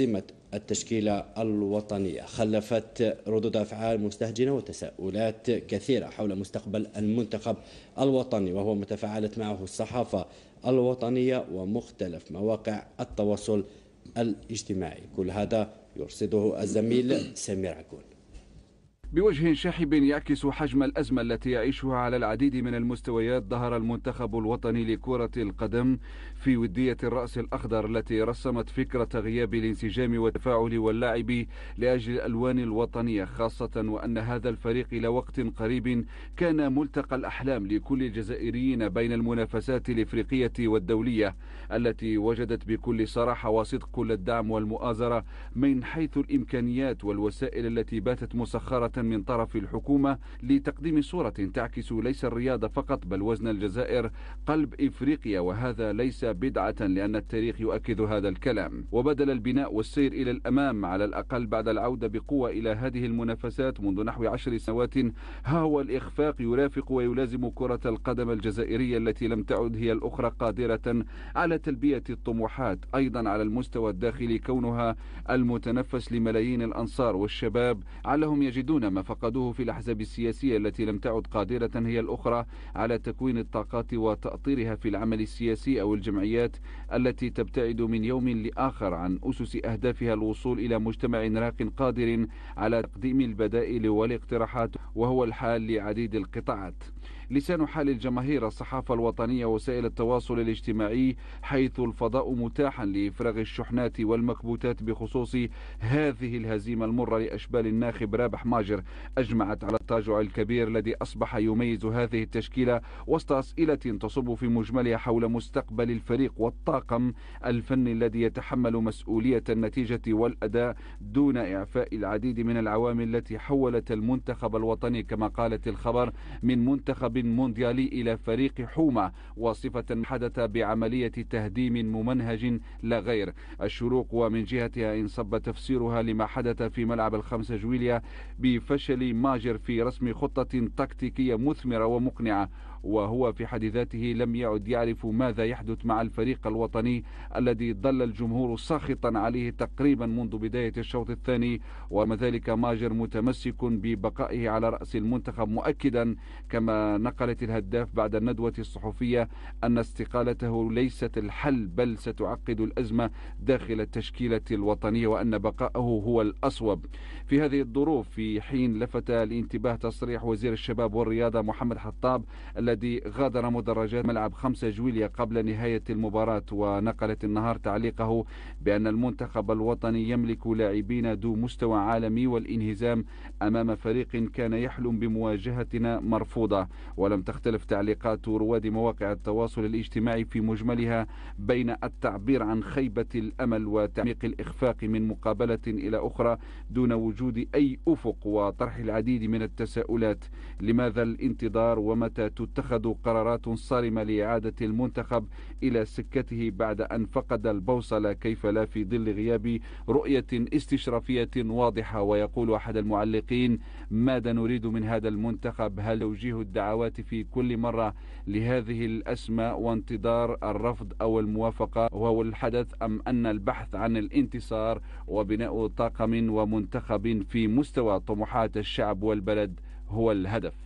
قيمة التشكيلة الوطنية خلفت ردود أفعال مستهجنة وتساؤلات كثيرة حول مستقبل المنتخب الوطني وهو ما تفاعلت معه الصحافة الوطنية ومختلف مواقع التواصل الاجتماعي كل هذا يرصده الزميل سمير عكون بوجه شاحب يعكس حجم الأزمة التي يعيشها على العديد من المستويات ظهر المنتخب الوطني لكرة القدم في ودية الرأس الأخضر التي رسمت فكرة غياب الانسجام والتفاعل واللعب لأجل الألوان الوطنية خاصة وأن هذا الفريق إلى وقت قريب كان ملتقى الأحلام لكل الجزائريين بين المنافسات الإفريقية والدولية التي وجدت بكل صراحة وصدق كل الدعم والمؤازرة من حيث الإمكانيات والوسائل التي باتت مسخرة من طرف الحكومة لتقديم صورة تعكس ليس الرياض فقط بل وزن الجزائر قلب إفريقيا وهذا ليس بدعة لأن التاريخ يؤكد هذا الكلام وبدل البناء والسير إلى الأمام على الأقل بعد العودة بقوة إلى هذه المنافسات منذ نحو عشر سنوات ها هو الإخفاق يرافق ويلازم كرة القدم الجزائرية التي لم تعد هي الأخرى قادرة على تلبية الطموحات أيضا على المستوى الداخلي كونها المتنفس لملايين الأنصار والشباب علهم يجدون ما فقدوه في الأحزاب السياسية التي لم تعد قادرة هي الأخرى على تكوين الطاقات وتأطيرها في العمل السياسي أو الجمعيات التي تبتعد من يوم لآخر عن أسس أهدافها الوصول إلى مجتمع راق قادر على تقديم البدائل والاقتراحات وهو الحال لعديد القطاعات لسان حال الجماهير الصحافة الوطنية وسائل التواصل الاجتماعي حيث الفضاء متاحا لإفراغ الشحنات والمكبوتات بخصوص هذه الهزيمة المرة لأشبال الناخب رابح ماجر أجمعت على التراجع الكبير الذي أصبح يميز هذه التشكيلة وسط أسئلة تصب في مجملها حول مستقبل الفريق والطاقم الفني الذي يتحمل مسؤولية النتيجة والأداء دون إعفاء العديد من العوامل التي حولت المنتخب الوطني كما قالت الخبر من منتخب منتخب مونديالي إلى فريق حومة وصفة حدث بعملية تهديم ممنهج لا غير الشروق ومن جهتها انصب تفسيرها لما حدث في ملعب الخمسة جويليا بفشل ماجر في رسم خطة تكتيكية مثمرة ومقنعة وهو في حد ذاته لم يعد يعرف ماذا يحدث مع الفريق الوطني الذي ظل الجمهور ساخطا عليه تقريبا منذ بداية الشوط الثاني وما ذلك ماجر متمسك ببقائه على رأس المنتخب مؤكدا كما نقلت الهداف بعد الندوة الصحفية أن استقالته ليست الحل بل ستعقد الأزمة داخل التشكيلة الوطنية وأن بقائه هو الأصوب في هذه الظروف في حين لفت الانتباه تصريح وزير الشباب والرياضة محمد حطاب الذي غادر مدرجات ملعب 5 جويليا قبل نهاية المباراة ونقلت النهار تعليقه بأن المنتخب الوطني يملك لاعبين ذو مستوى عالمي والانهزام أمام فريق كان يحلم بمواجهتنا مرفوضة ولم تختلف تعليقات رواد مواقع التواصل الاجتماعي في مجملها بين التعبير عن خيبة الأمل وتعميق الإخفاق من مقابلة إلى أخرى دون وجود أي أفق وطرح العديد من التساؤلات لماذا الانتظار ومتى تتم اتخذوا قرارات صارمة لإعادة المنتخب إلى سكته بعد أن فقد البوصلة كيف لا في ظل غياب رؤية استشرافية واضحة ويقول أحد المعلقين ماذا نريد من هذا المنتخب هل توجيه الدعوات في كل مرة لهذه الأسماء وانتظار الرفض أو الموافقة وهو الحدث أم أن البحث عن الانتصار وبناء طاقم ومنتخب في مستوى طموحات الشعب والبلد هو الهدف